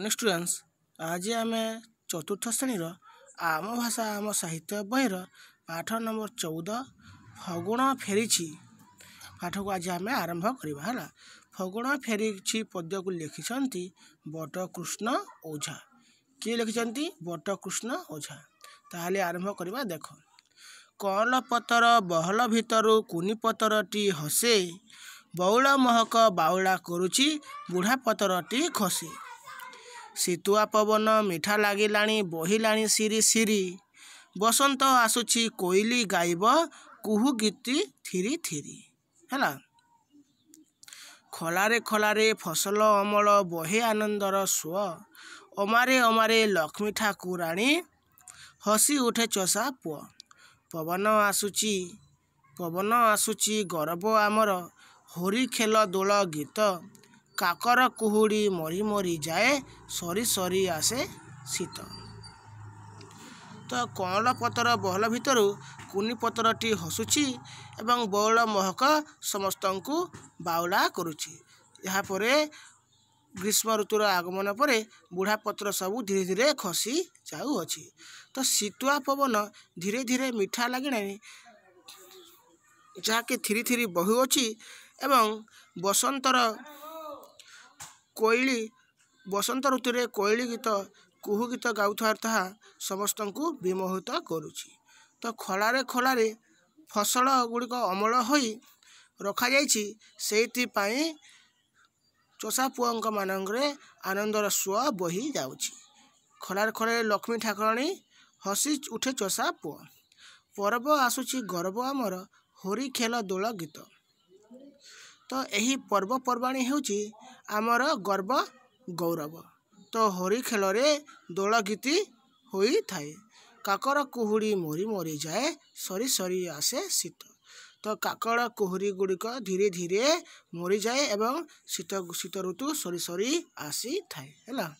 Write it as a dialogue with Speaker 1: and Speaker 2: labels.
Speaker 1: morning students ଆଜି ଆମେ ଚତୁର୍ଥ ଶ୍ରେଣୀର ଆମ ଭାଷା ଆମ ସାହିତ୍ୟ ବହିର ପାଠ ନମ୍ବର ଚଉଦ ଫଗୁଣ ଫେରିଛି ପାଠକୁ ଆଜି ଆମେ ଆରମ୍ଭ କରିବା ହେଲା ଫଗୁଣ ଫେରିଛି ପଦ୍ୟକୁ ଲେଖିଛନ୍ତି ବଟକୃଷ୍ଣ ଓଝା କିଏ ଲେଖିଛନ୍ତି ବଟକୃଷ୍ଣ ଓଝା ତାହେଲେ ଆରମ୍ଭ କରିବା ଦେଖ କଅଁଳ ପତର ବହଲ ଭିତରୁ କୁନି ପତରଟି ହସେ ବଉଳ ମହକ ବାଉଳା କରୁଛି ବୁଢ଼ା ପତରଟି ଖସେ ଶୀତୁଆ ପବନ ମିଠା ଲାଗିଲାଣି ବହିଲାଣି ସିରି ସିରି ବସନ୍ତ ଆସୁଛି କୋଇଲି ଗାଇବ କୁହୁ ଗୀତି ଥିରି ଥିରି ହେଲା ଖଳାରେ ଖଳାରେ ଫସଲ ଅମଳ ବହେ ଆନନ୍ଦର ସୁଅ ଅମାରେ ଅମାରେ ଲକ୍ଷ୍ମୀ ଠାକୁରାଣୀ ହସି ଉଠେ ଚଷା ପୁଅ ପବନ ଆସୁଛି ପବନ ଆସୁଛି ଗର୍ବ ଆମର ହୋରି ଖେଲ ଦୋଳ ଗୀତ କାକର କୁହୁଡ଼ି ମରି ମରି ଯାଏ ସରି ସରି ଆସେ ଶୀତ ତ କଅଁଳ ପତର ବହଳ ଭିତରୁ କୁନି ପତରଟି ହସୁଛି ଏବଂ ବଉଳ ମହକ ସମସ୍ତଙ୍କୁ ବାଉଳା କରୁଛି ଏହାପରେ ଗ୍ରୀଷ୍ମ ଋତୁର ଆଗମନ ପରେ ବୁଢ଼ା ପତ୍ର ସବୁ ଧୀରେ ଧୀରେ ଖସି ଯାଉଅଛି ତ ଶୀତୁଆ ପବନ ଧୀରେ ଧୀରେ ମିଠା ଲାଗିଲାଣି ଯାହାକି ଥିରି ଥିରି ବହୁଅଛି ଏବଂ ବସନ୍ତର କୋଇଲି ବସନ୍ତ ଋତୁରେ କୋଇଲି ଗୀତ କୁହୁ ଗୀତ ଗାଉଥିବାର ତାହା ସମସ୍ତଙ୍କୁ ବିମୋହିତ କରୁଛି ତ ଖଳାରେ ଖଳାରେ ଫସଲ ଗୁଡ଼ିକ ଅମଳ ହୋଇ ରଖାଯାଇଛି ସେଇଥିପାଇଁ ଚଷା ପୁଅଙ୍କ ମାନଙ୍କରେ ଆନନ୍ଦର ସୁଅ ବହି ଯାଉଛି ଖରାରେ ଖରାରେ ଲକ୍ଷ୍ମୀ ଠାକୁରାଣୀ ହସି ଉଠେ ଚଷା ପୁଅ ପର୍ବ ଆସୁଛି ଗର୍ବ ଆମର ହୋରି ଖେଳ ଦୋଳ ଗୀତ ତ ଏହି ପର୍ବପର୍ବାଣି ହେଉଛି ଆମର ଗର୍ବ ଗୌରବ ତ ହୋରି ଖେଳରେ ଦୋଳ ଗୀତି ହୋଇଥାଏ କାକର କୁହୁଡ଼ି ମରି ମରିଯାଏ ସରି ସରି ଆସେ ଶୀତ ତ କାକର କୁହୁଡ଼ି ଗୁଡ଼ିକ ଧୀରେ ଧୀରେ ମରିଯାଏ ଏବଂ ଶୀତ ଶୀତ ଋତୁ ସରି ସରି ଆସିଥାଏ ହେଲା